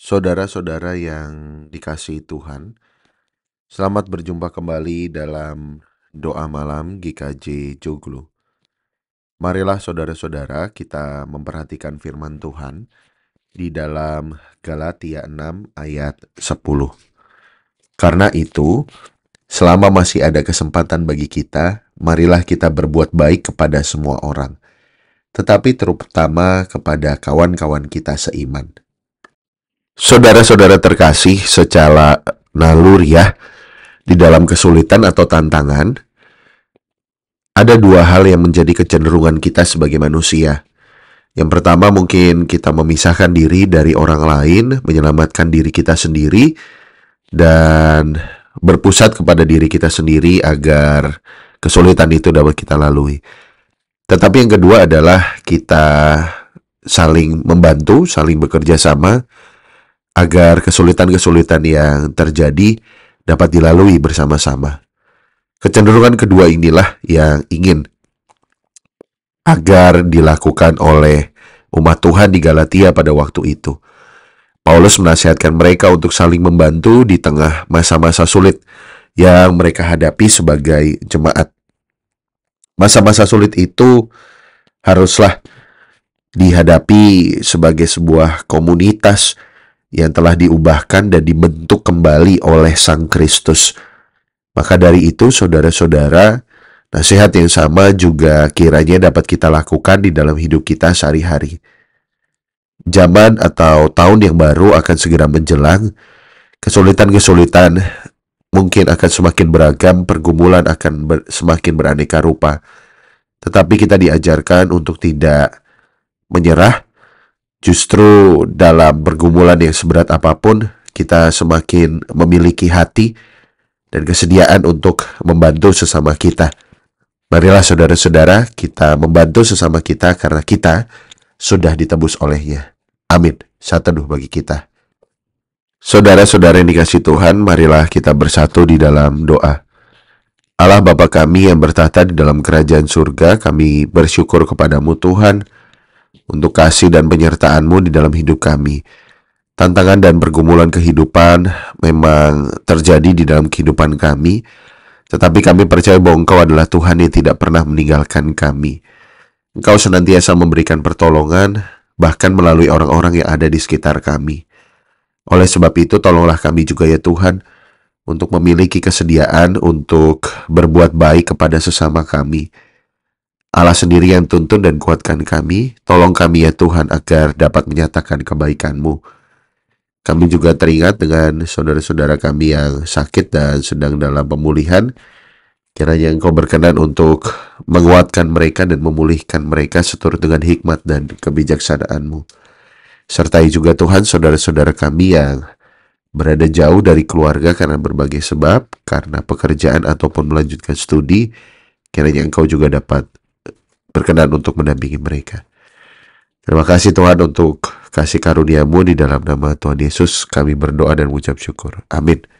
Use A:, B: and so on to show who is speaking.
A: saudara-saudara yang dikasihi Tuhan, selamat berjumpa kembali dalam doa malam GKJ Joglo. Marilah saudara-saudara kita memperhatikan firman Tuhan di dalam Galatia 6 ayat 10. Karena itu, selama masih ada kesempatan bagi kita, marilah kita berbuat baik kepada semua orang, tetapi terutama kepada kawan-kawan kita seiman Saudara-saudara terkasih secara naluriah ya, di dalam kesulitan atau tantangan ada dua hal yang menjadi kecenderungan kita sebagai manusia. Yang pertama mungkin kita memisahkan diri dari orang lain, menyelamatkan diri kita sendiri dan berpusat kepada diri kita sendiri agar kesulitan itu dapat kita lalui. Tetapi yang kedua adalah kita saling membantu, saling bekerja sama, agar kesulitan-kesulitan yang terjadi dapat dilalui bersama-sama. Kecenderungan kedua inilah yang ingin agar dilakukan oleh umat Tuhan di Galatia pada waktu itu. Paulus menasihatkan mereka untuk saling membantu di tengah masa-masa sulit yang mereka hadapi sebagai jemaat. Masa-masa sulit itu haruslah dihadapi sebagai sebuah komunitas yang telah diubahkan dan dibentuk kembali oleh Sang Kristus. Maka dari itu, saudara-saudara, nasihat yang sama juga kiranya dapat kita lakukan di dalam hidup kita sehari-hari. Zaman atau tahun yang baru akan segera menjelang, kesulitan-kesulitan mungkin akan semakin beragam, pergumulan akan ber, semakin beraneka rupa. Tetapi kita diajarkan untuk tidak menyerah, Justru dalam pergumulan yang seberat apapun, kita semakin memiliki hati dan kesediaan untuk membantu sesama kita. Marilah saudara-saudara kita membantu sesama kita karena kita sudah ditebus olehnya. Amin. Satu bagi kita. Saudara-saudara yang dikasih Tuhan, marilah kita bersatu di dalam doa. Allah Bapa kami yang bertata di dalam kerajaan surga, kami bersyukur kepadamu Tuhan, untuk kasih dan penyertaan-Mu di dalam hidup kami. Tantangan dan pergumulan kehidupan memang terjadi di dalam kehidupan kami, tetapi kami percaya bahwa Engkau adalah Tuhan yang tidak pernah meninggalkan kami. Engkau senantiasa memberikan pertolongan, bahkan melalui orang-orang yang ada di sekitar kami. Oleh sebab itu, tolonglah kami juga ya Tuhan, untuk memiliki kesediaan untuk berbuat baik kepada sesama kami Allah sendiri yang tuntun dan kuatkan kami. Tolong kami ya Tuhan agar dapat menyatakan kebaikan-Mu. Kami juga teringat dengan saudara-saudara kami yang sakit dan sedang dalam pemulihan. Kiranya Engkau berkenan untuk menguatkan mereka dan memulihkan mereka seturut dengan hikmat dan kebijaksanaan-Mu. Sertai juga Tuhan saudara-saudara kami yang berada jauh dari keluarga karena berbagai sebab, karena pekerjaan ataupun melanjutkan studi, kiranya Engkau juga dapat berkenan untuk mendampingi mereka. Terima kasih Tuhan untuk kasih karuniamu di dalam nama Tuhan Yesus kami berdoa dan mengucap syukur. Amin.